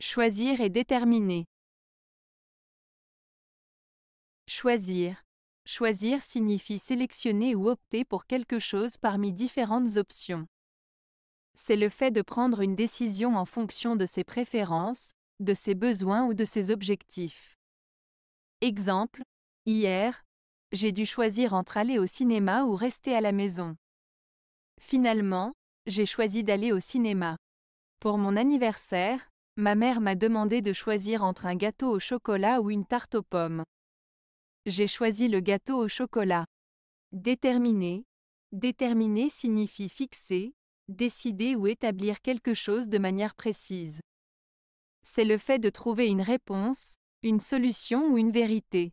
Choisir et déterminer. Choisir. Choisir signifie sélectionner ou opter pour quelque chose parmi différentes options. C'est le fait de prendre une décision en fonction de ses préférences, de ses besoins ou de ses objectifs. Exemple, hier, j'ai dû choisir entre aller au cinéma ou rester à la maison. Finalement, j'ai choisi d'aller au cinéma. Pour mon anniversaire, Ma mère m'a demandé de choisir entre un gâteau au chocolat ou une tarte aux pommes. J'ai choisi le gâteau au chocolat. Déterminer. Déterminer signifie fixer, décider ou établir quelque chose de manière précise. C'est le fait de trouver une réponse, une solution ou une vérité.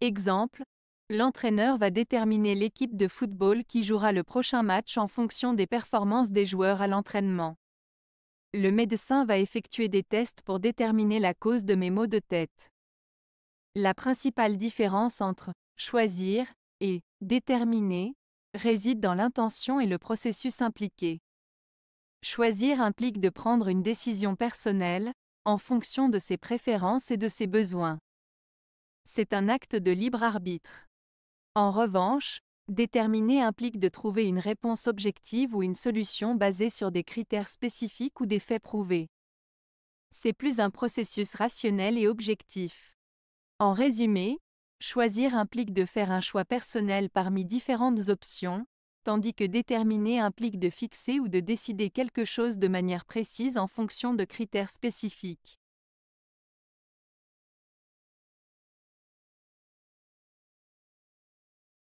Exemple, l'entraîneur va déterminer l'équipe de football qui jouera le prochain match en fonction des performances des joueurs à l'entraînement. Le médecin va effectuer des tests pour déterminer la cause de mes maux de tête. La principale différence entre choisir et déterminer réside dans l'intention et le processus impliqué. Choisir implique de prendre une décision personnelle, en fonction de ses préférences et de ses besoins. C'est un acte de libre arbitre. En revanche, Déterminer implique de trouver une réponse objective ou une solution basée sur des critères spécifiques ou des faits prouvés. C'est plus un processus rationnel et objectif. En résumé, choisir implique de faire un choix personnel parmi différentes options, tandis que déterminer implique de fixer ou de décider quelque chose de manière précise en fonction de critères spécifiques.